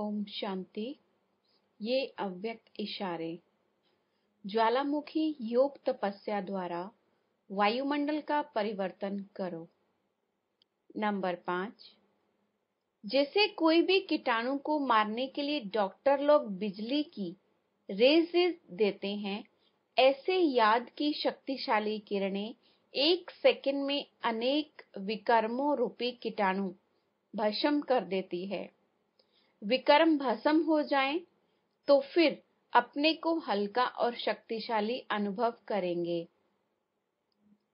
ओम शांति ये अव्यक्त इशारे ज्वालामुखी योग तपस्या द्वारा वायुमंडल का परिवर्तन करो नंबर पांच जैसे कोई भी कीटाणु को मारने के लिए डॉक्टर लोग बिजली की रेजेस देते हैं ऐसे याद की शक्तिशाली किरणें एक सेकंड में अनेक विकर्मों रूपी कीटाणु भस्म कर देती है विकर्म भस्म हो जाएं, तो फिर अपने को हल्का और शक्तिशाली अनुभव करेंगे